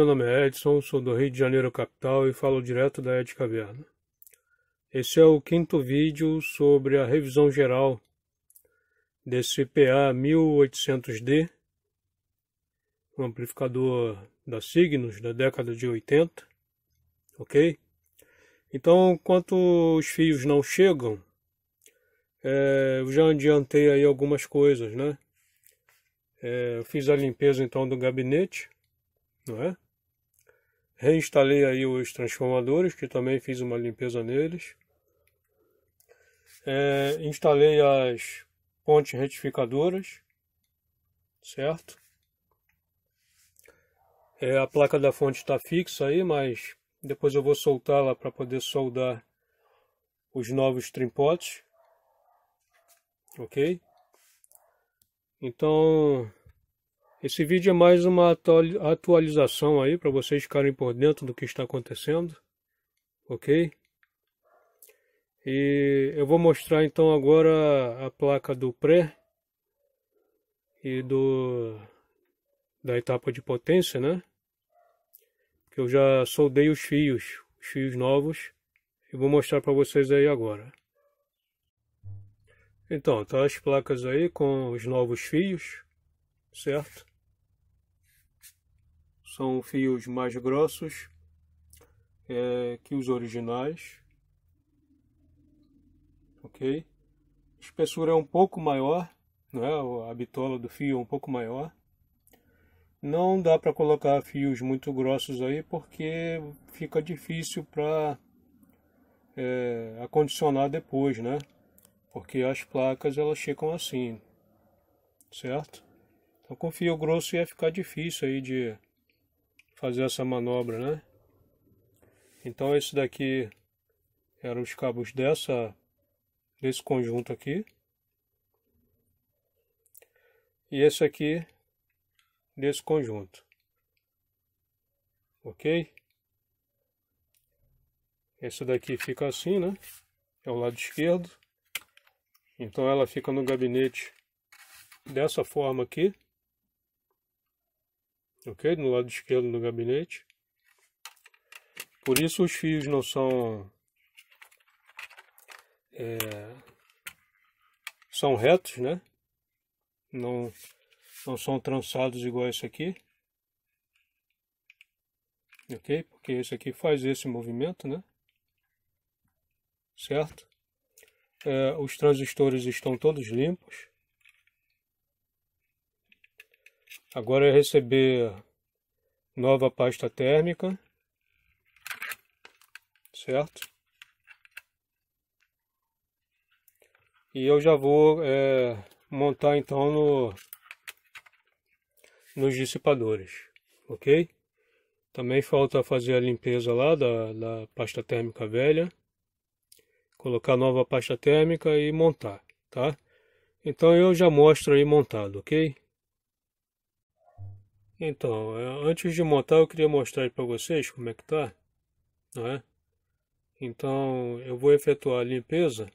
meu nome é Edson, sou do Rio de Janeiro capital e falo direto da Ed Caverna. Esse é o quinto vídeo sobre a revisão geral desse PA 1800D, um amplificador da Signos da década de 80, ok? Então, enquanto os fios não chegam, é, eu já adiantei aí algumas coisas, né? É, eu fiz a limpeza então do gabinete, não é? Reinstalei aí os transformadores, que também fiz uma limpeza neles. É, instalei as pontes retificadoras, certo? É, a placa da fonte está fixa aí, mas depois eu vou soltá-la para poder soldar os novos trimpotes, ok? Então, esse vídeo é mais uma atualização aí para vocês ficarem por dentro do que está acontecendo, ok? E eu vou mostrar então agora a placa do pré e do da etapa de potência, né? Que eu já soldei os fios, os fios novos, e vou mostrar para vocês aí agora. Então, tá as placas aí com os novos fios, certo? são fios mais grossos é, que os originais, ok? A espessura é um pouco maior, né? a bitola do fio é um pouco maior. Não dá para colocar fios muito grossos aí porque fica difícil para é, acondicionar depois, né? Porque as placas elas ficam assim, certo? Então com fio grosso ia ficar difícil aí de fazer essa manobra, né? Então esse daqui eram os cabos dessa desse conjunto aqui. E esse aqui desse conjunto. OK? Esse daqui fica assim, né? É o lado esquerdo. Então ela fica no gabinete dessa forma aqui ok? No lado esquerdo do gabinete. Por isso os fios não são é, são retos, né? Não, não são trançados igual esse aqui, ok? Porque esse aqui faz esse movimento, né? Certo? É, os transistores estão todos limpos. Agora é receber nova pasta térmica, certo? E eu já vou é, montar então no, nos dissipadores, ok? Também falta fazer a limpeza lá da, da pasta térmica velha, colocar nova pasta térmica e montar, tá? Então eu já mostro aí montado, ok? Então, eh, antes de montar eu queria mostrar para vocês como é que tá, não é? Então, eu vou efetuar a limpeza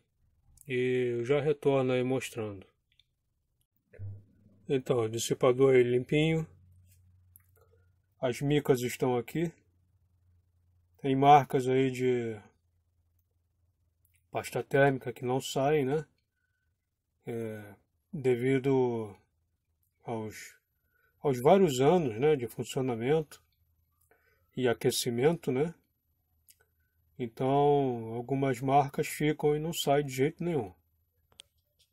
e já retorno aí mostrando. Então, o dissipador aí limpinho. As micas estão aqui. Tem marcas aí de pasta térmica que não saem, né? É, devido aos aos vários anos né, de funcionamento e aquecimento, né? Então, algumas marcas ficam e não saem de jeito nenhum,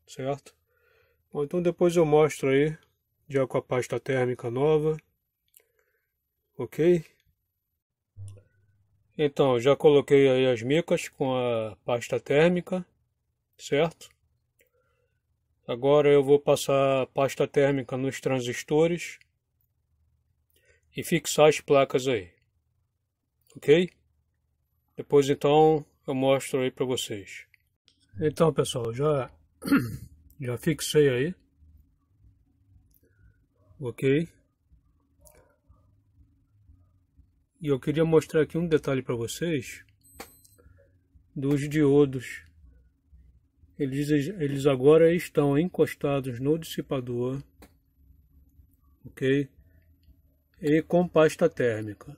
certo? Bom, então depois eu mostro aí, já com a pasta térmica nova, ok? Então, já coloquei aí as micas com a pasta térmica, certo? Agora eu vou passar pasta térmica nos transistores e fixar as placas aí, ok? Depois então eu mostro aí para vocês. Então pessoal, já, já fixei aí, ok? E eu queria mostrar aqui um detalhe para vocês dos diodos eles, eles agora estão encostados no dissipador, ok? E com pasta térmica,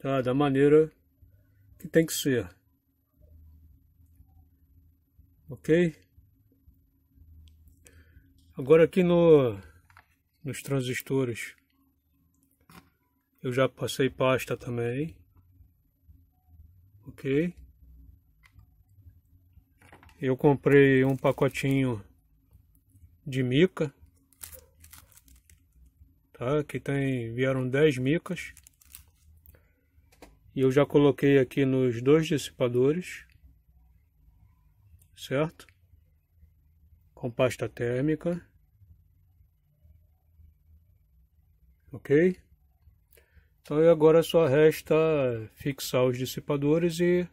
tá? Da maneira que tem que ser, ok? Agora aqui no, nos transistores, eu já passei pasta também, ok? Eu comprei um pacotinho de mica, tá? Que tem, vieram 10 micas. E eu já coloquei aqui nos dois dissipadores, certo? Com pasta térmica. Ok? Então agora só resta fixar os dissipadores e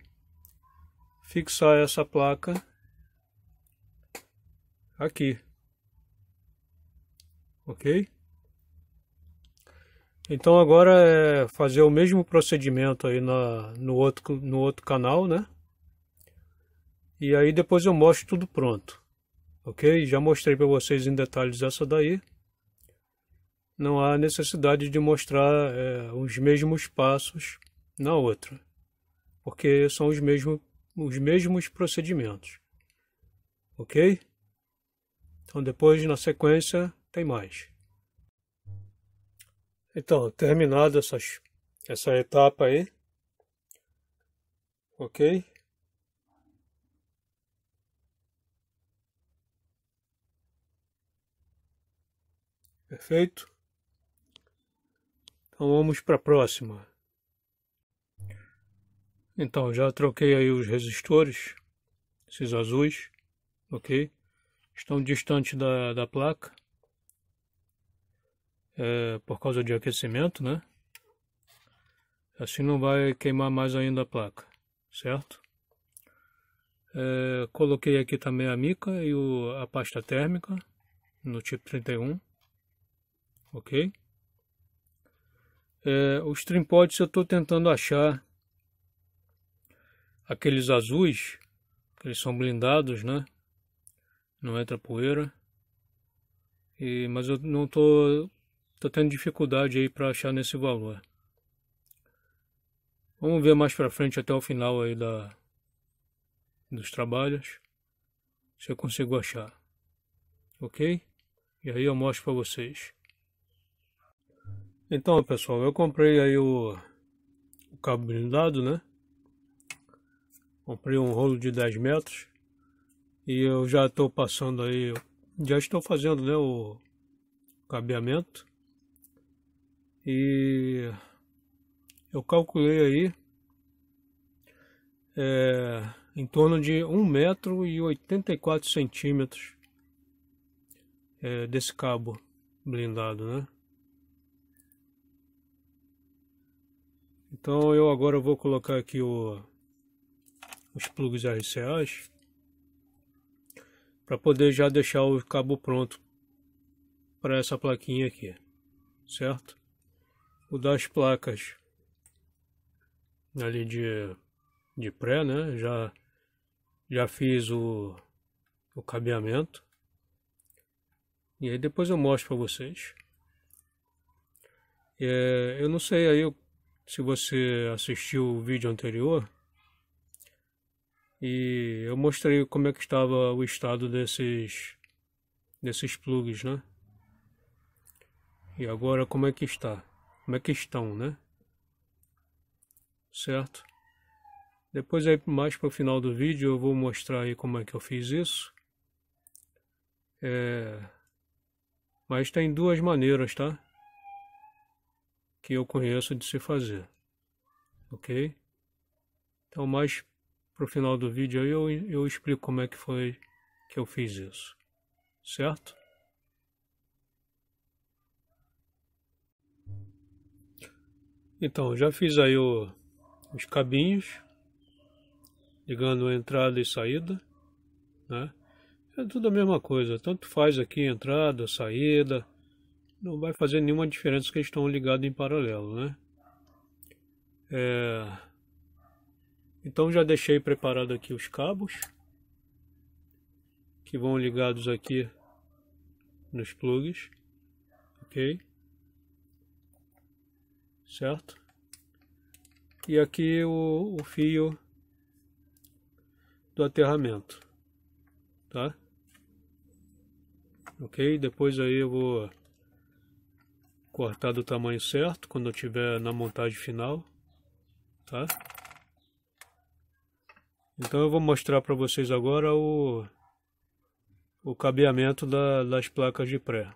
fixar essa placa aqui. Ok? Então agora é fazer o mesmo procedimento aí na, no, outro, no outro canal, né? E aí depois eu mostro tudo pronto. Ok? Já mostrei para vocês em detalhes essa daí. Não há necessidade de mostrar é, os mesmos passos na outra. Porque são os, mesmo, os mesmos procedimentos. Ok? Então, depois, na sequência, tem mais. Então, terminada essas, essa etapa aí, ok? Perfeito? Então vamos para a próxima. Então, já troquei aí os resistores, esses azuis, ok? estão distantes da, da placa é, por causa de aquecimento, né? Assim não vai queimar mais ainda a placa, certo? É, coloquei aqui também a mica e o, a pasta térmica no tipo 31, ok? É, os trimpods eu estou tentando achar aqueles azuis, eles são blindados, né? não entra é poeira. E, mas eu não tô, tô tendo dificuldade aí para achar nesse valor. Vamos ver mais para frente até o final aí da, dos trabalhos se eu consigo achar. Ok? E aí eu mostro para vocês. Então pessoal, eu comprei aí o, o cabo blindado, né? Comprei um rolo de 10 metros e eu já estou passando aí, já estou fazendo né, o cabeamento. E eu calculei aí é, em torno de 1,84 metro e 84 centímetros é, desse cabo blindado, né? Então eu agora vou colocar aqui o, os plugs RCA's para poder já deixar o cabo pronto para essa plaquinha aqui, certo? O das placas ali de, de pré, né? Já, já fiz o, o cabeamento. E aí depois eu mostro para vocês. É, eu não sei aí se você assistiu o vídeo anterior, e eu mostrei como é que estava o estado desses desses plugs, né? E agora como é que está? Como é que estão, né? Certo? Depois aí mais para o final do vídeo eu vou mostrar aí como é que eu fiz isso. É... Mas tem duas maneiras, tá? Que eu conheço de se fazer. Ok? Então mais para o final do vídeo aí eu, eu explico como é que foi que eu fiz isso, certo? Então, já fiz aí o, os cabinhos, ligando a entrada e saída, né? É tudo a mesma coisa, tanto faz aqui entrada, saída, não vai fazer nenhuma diferença que eles estão ligados em paralelo, né? É, então já deixei preparado aqui os cabos que vão ligados aqui nos plugs, ok? Certo? E aqui o, o fio do aterramento, tá? Ok? Depois aí eu vou cortar do tamanho certo quando eu tiver na montagem final, tá? Então eu vou mostrar para vocês agora o, o cabeamento da, das placas de pré.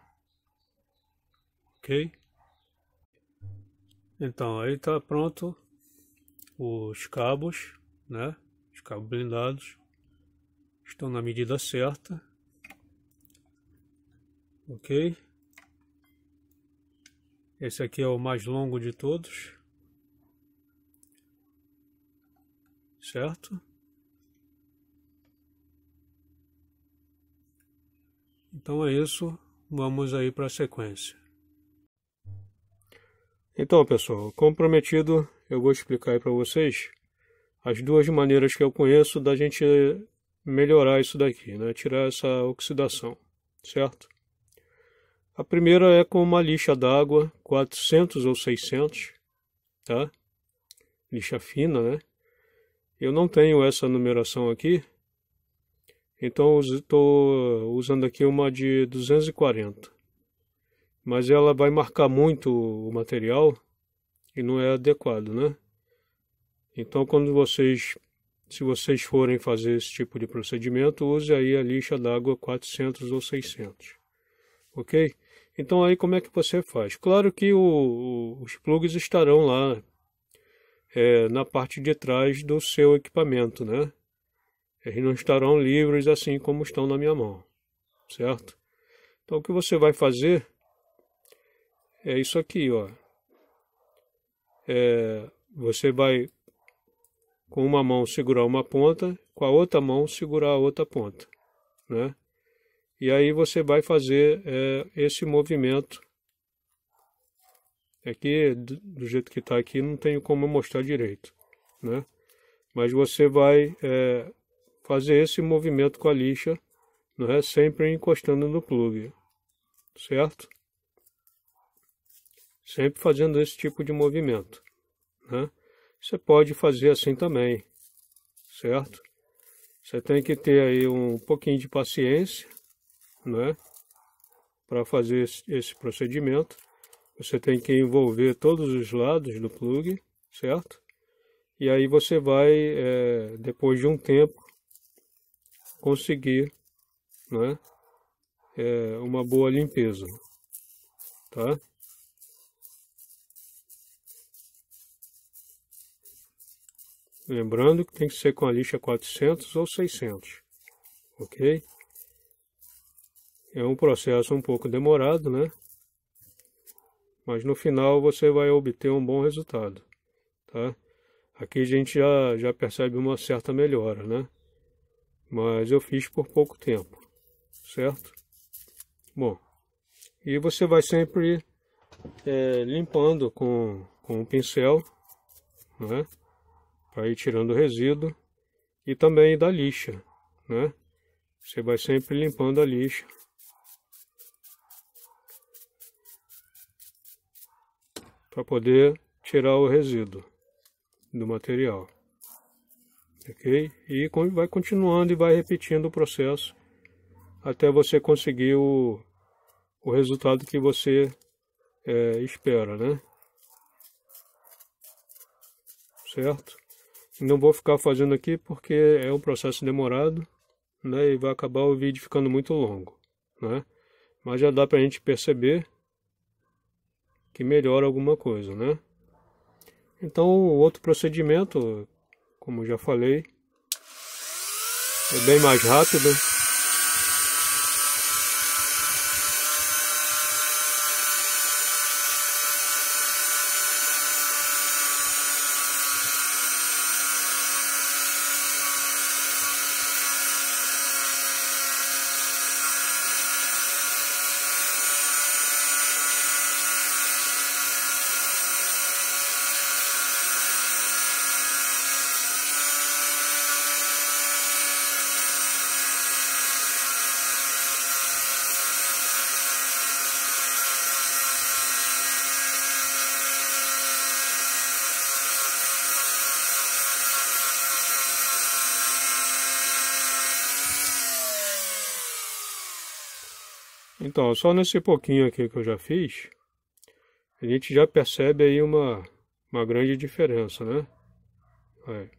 Ok? Então aí está pronto os cabos, né? Os cabos blindados estão na medida certa. Ok? Esse aqui é o mais longo de todos. Certo? Então é isso, vamos aí para a sequência. Então, pessoal, como prometido, eu vou explicar para vocês as duas maneiras que eu conheço da gente melhorar isso daqui, né? tirar essa oxidação, certo? A primeira é com uma lixa d'água 400 ou 600, tá? Lixa fina, né? Eu não tenho essa numeração aqui, então estou usando aqui uma de 240. Mas ela vai marcar muito o material e não é adequado, né? Então quando vocês se vocês forem fazer esse tipo de procedimento, use aí a lixa d'água 400 ou 600. OK? Então aí como é que você faz? Claro que o, o, os plugs estarão lá é, na parte de trás do seu equipamento, né? Eles não estarão livres assim como estão na minha mão, certo? Então o que você vai fazer é isso aqui, ó. É, você vai com uma mão segurar uma ponta, com a outra mão segurar a outra ponta, né? E aí você vai fazer é, esse movimento. Aqui, é do jeito que está aqui, não tenho como mostrar direito, né? Mas você vai é, fazer esse movimento com a lixa, não é sempre encostando no plugue, certo? Sempre fazendo esse tipo de movimento, né? Você pode fazer assim também, certo? Você tem que ter aí um pouquinho de paciência, né? Para fazer esse procedimento, você tem que envolver todos os lados do plugue, certo? E aí você vai, é, depois de um tempo, conseguir né, é, uma boa limpeza, tá? Lembrando que tem que ser com a lixa 400 ou 600, ok? É um processo um pouco demorado, né? Mas no final você vai obter um bom resultado, tá? Aqui a gente já, já percebe uma certa melhora, né? mas eu fiz por pouco tempo, certo? Bom, e você vai sempre é, limpando com, com o pincel, né? Para ir tirando o resíduo e também da lixa, né? Você vai sempre limpando a lixa. Para poder tirar o resíduo do material ok? E vai continuando e vai repetindo o processo até você conseguir o, o resultado que você é, espera, né? Certo? Não vou ficar fazendo aqui porque é um processo demorado, né? E vai acabar o vídeo ficando muito longo, né? Mas já dá para a gente perceber que melhora alguma coisa, né? Então, o outro procedimento como já falei. É bem mais rápido. Então, só nesse pouquinho aqui que eu já fiz, a gente já percebe aí uma, uma grande diferença, né? Aí.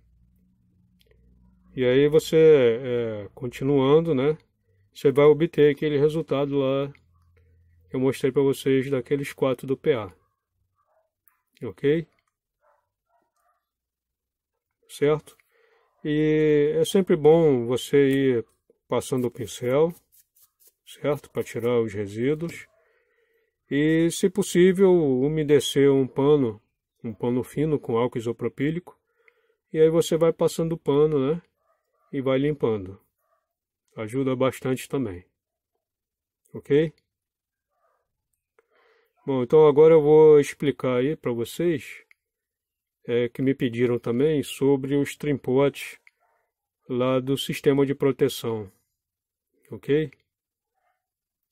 E aí você, é, continuando, né? Você vai obter aquele resultado lá que eu mostrei para vocês daqueles quatro do PA. Ok? Certo? E é sempre bom você ir passando o pincel certo? Para tirar os resíduos. E, se possível, umedecer um pano, um pano fino com álcool isopropílico. E aí você vai passando o pano, né? E vai limpando. Ajuda bastante também. Ok? Bom, então agora eu vou explicar aí para vocês é, que me pediram também sobre os trimpotes lá do sistema de proteção, ok?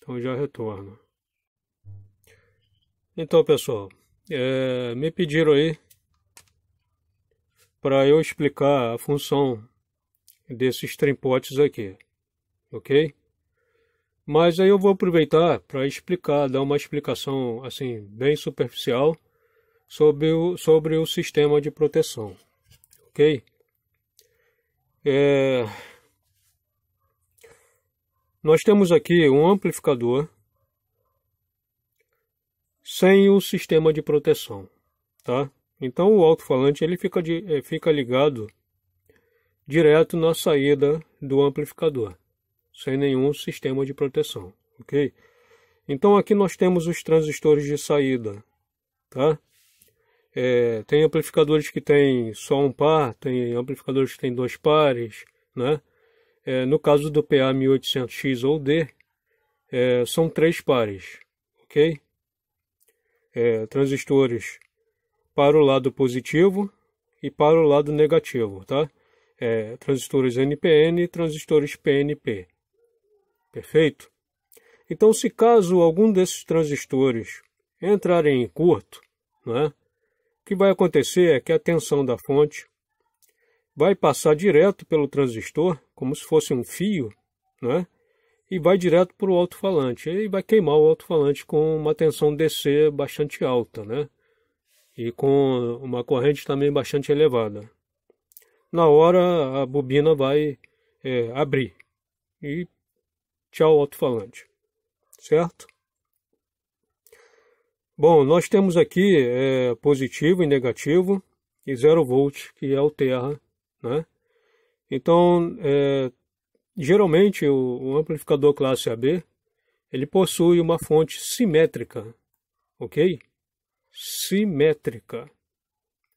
Então já retorno. Então pessoal, é, me pediram aí para eu explicar a função desses trempotes aqui, ok? Mas aí eu vou aproveitar para explicar, dar uma explicação assim bem superficial sobre o, sobre o sistema de proteção, ok? É, nós temos aqui um amplificador sem o sistema de proteção, tá? Então o alto-falante ele fica, de, eh, fica ligado direto na saída do amplificador, sem nenhum sistema de proteção, ok? Então aqui nós temos os transistores de saída, tá? É, tem amplificadores que tem só um par, tem amplificadores que tem dois pares, né? É, no caso do PA1800X ou D, é, são três pares, ok? É, transistores para o lado positivo e para o lado negativo, tá? É, transistores NPN e transistores PNP, perfeito? Então, se caso algum desses transistores entrarem em curto, né, o que vai acontecer é que a tensão da fonte vai passar direto pelo transistor, como se fosse um fio, né? e vai direto para o alto-falante. E vai queimar o alto-falante com uma tensão DC bastante alta, né? E com uma corrente também bastante elevada. Na hora, a bobina vai é, abrir. E tchau, alto-falante. Certo? Bom, nós temos aqui é, positivo e negativo e zero volt, que é o terra né? Então, é, geralmente o, o, amplificador classe AB ele possui uma fonte simétrica, ok? Simétrica.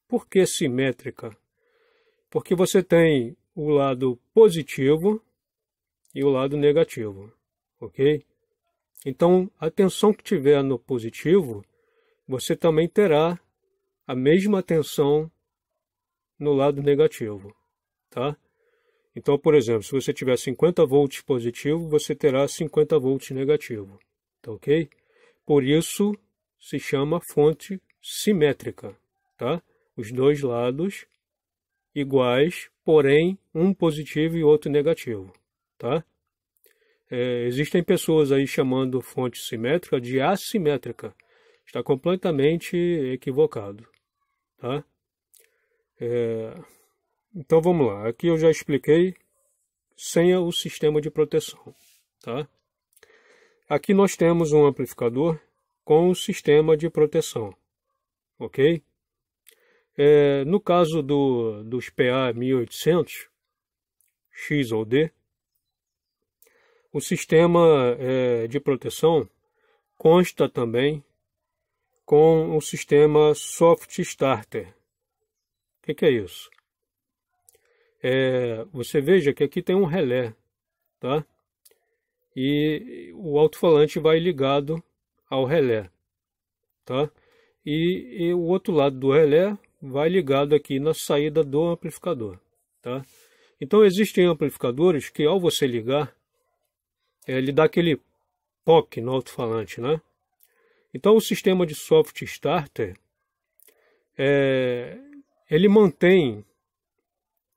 Por que simétrica? Porque você tem o lado positivo e o lado negativo, ok? Então, a tensão que tiver no positivo, você também terá a mesma tensão no lado negativo, tá? Então, por exemplo, se você tiver 50 volts positivo, você terá 50 volts negativo, tá ok? Por isso se chama fonte simétrica, tá? Os dois lados iguais, porém um positivo e outro negativo, tá? É, existem pessoas aí chamando fonte simétrica de assimétrica. Está completamente equivocado, tá? É... Então vamos lá, aqui eu já expliquei sem o sistema de proteção, tá? Aqui nós temos um amplificador com o sistema de proteção, ok? É, no caso do, dos PA1800, X ou D, o sistema é, de proteção consta também com o sistema Soft Starter, o que, que, é isso? É, você veja que aqui tem um relé, tá? E o alto-falante vai ligado ao relé, tá? E, e o outro lado do relé vai ligado aqui na saída do amplificador, tá? Então existem amplificadores que ao você ligar, é, ele dá aquele POC no alto-falante, né? Então o sistema de soft starter é, ele mantém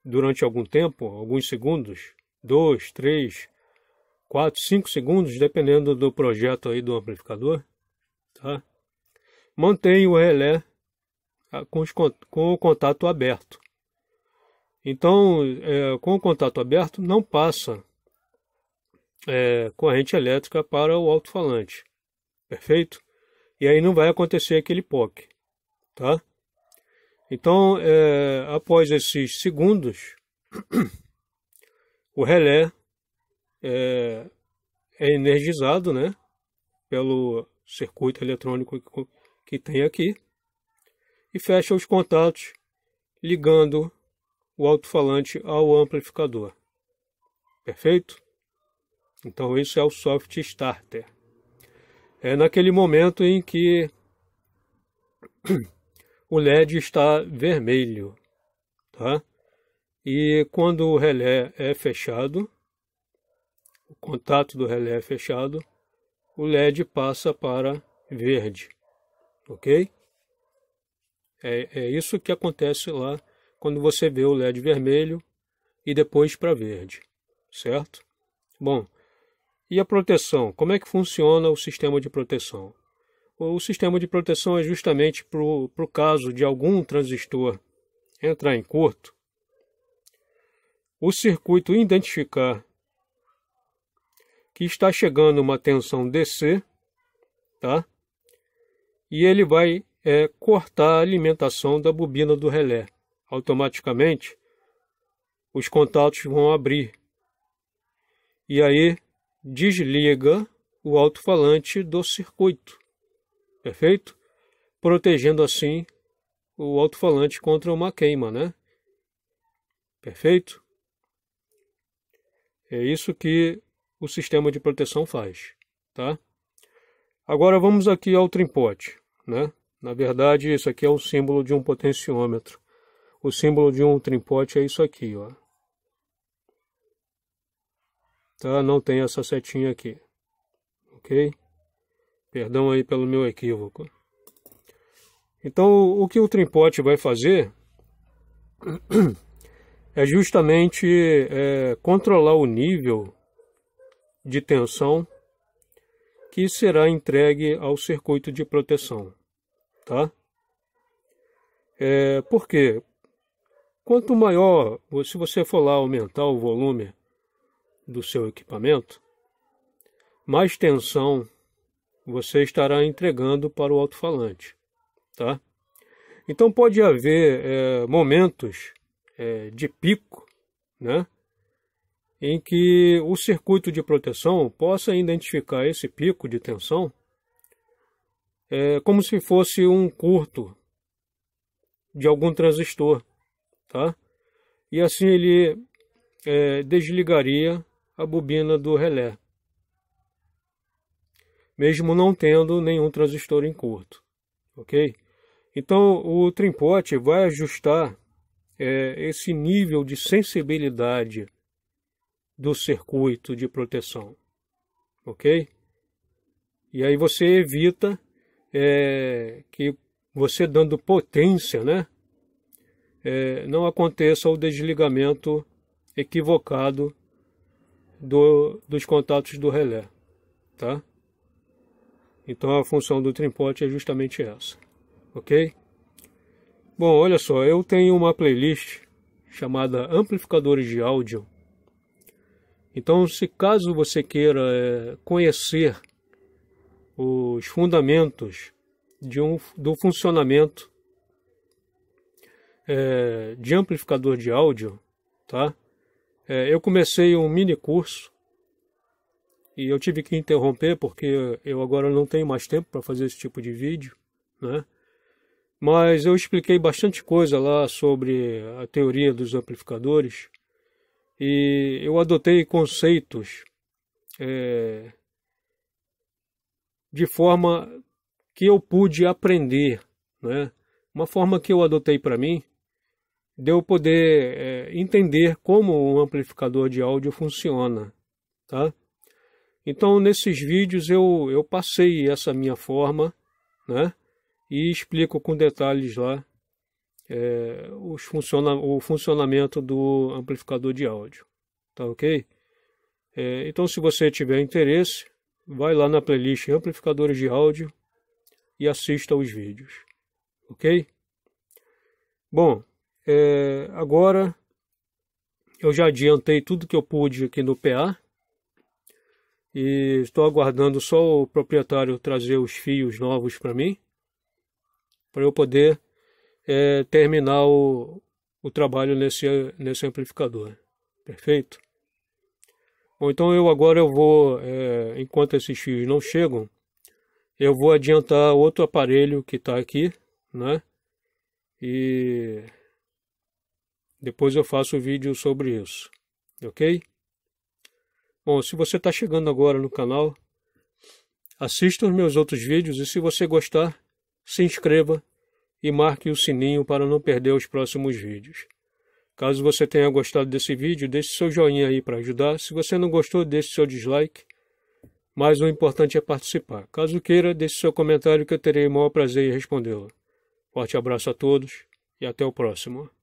durante algum tempo, alguns segundos, dois, três, quatro, cinco segundos, dependendo do projeto aí do amplificador, tá? Mantém o relé ah, com, o contato aberto. Então, é, com o contato aberto, não passa é, corrente elétrica para o alto-falante, perfeito? E aí não vai acontecer aquele POC, tá? Então, é, após esses segundos, o relé é, é, energizado né, pelo circuito eletrônico que tem aqui e fecha os contatos ligando o alto-falante ao amplificador. Perfeito? Então, isso é o soft starter. É naquele momento em que o LED está vermelho, tá? E quando o relé é fechado, o contato do relé é fechado, o LED passa para verde, ok? É, é isso que acontece lá quando você vê o LED vermelho e depois para verde, certo? Bom, e a proteção? Como é que funciona o sistema de proteção? O sistema de proteção é justamente para o caso de algum transistor entrar em curto, o circuito identificar que está chegando uma tensão DC, tá? E ele vai é, cortar a alimentação da bobina do relé. Automaticamente, os contatos vão abrir. E aí desliga o alto-falante do circuito perfeito? Protegendo assim o alto-falante contra uma queima, né? Perfeito? É isso que o sistema de proteção faz, tá? Agora vamos aqui ao trimpote, né? Na verdade, isso aqui é um símbolo de um potenciômetro. O símbolo de um trimpote é isso aqui, ó. Tá? Não tem essa setinha aqui, ok? Perdão aí pelo meu equívoco. Então, o que o Trimpote vai fazer é justamente é, controlar o nível de tensão que será entregue ao circuito de proteção, tá? É, por quê? Quanto maior, se você for lá aumentar o volume do seu equipamento, mais tensão você estará entregando para o alto-falante, tá? Então pode haver é, momentos é, de pico, né? Em que o circuito de proteção possa identificar esse pico de tensão é, como se fosse um curto de algum transistor, tá? E assim ele é, desligaria a bobina do relé mesmo não tendo nenhum transistor em curto, ok? Então o Trimpote vai ajustar é, esse nível de sensibilidade do circuito de proteção, ok? E aí você evita é, que você dando potência, né? É, não aconteça o desligamento equivocado do, dos contatos do relé, tá? Então a função do Trimpote é justamente essa, ok? Bom, olha só, eu tenho uma playlist chamada Amplificadores de Áudio. Então, se caso você queira é, conhecer os fundamentos de um, do funcionamento é, de amplificador de áudio, tá? É, eu comecei um mini curso e eu tive que interromper porque eu agora não tenho mais tempo para fazer esse tipo de vídeo, né? Mas eu expliquei bastante coisa lá sobre a teoria dos amplificadores e eu adotei conceitos é, de forma que eu pude aprender, né? Uma forma que eu adotei para mim de eu poder é, entender como um amplificador de áudio funciona, tá? Então, nesses vídeos eu, eu passei essa minha forma, né? E explico com detalhes lá é, os funciona, o funcionamento do amplificador de áudio, tá ok? É, então, se você tiver interesse, vai lá na playlist Amplificadores de Áudio e assista os vídeos, ok? Bom, é, agora eu já adiantei tudo que eu pude aqui no PA, e estou aguardando só o proprietário trazer os fios novos para mim, para eu poder é, terminar o, o trabalho nesse, nesse amplificador. Perfeito? Bom, então eu agora eu vou, é, enquanto esses fios não chegam, eu vou adiantar outro aparelho que está aqui, né? E depois eu faço o vídeo sobre isso, ok? Bom, se você está chegando agora no canal, assista os meus outros vídeos e se você gostar, se inscreva e marque o sininho para não perder os próximos vídeos. Caso você tenha gostado desse vídeo, deixe seu joinha aí para ajudar. Se você não gostou, deixe seu dislike, mas o importante é participar. Caso queira, deixe seu comentário que eu terei o maior prazer em respondê-lo. Forte abraço a todos e até o próximo.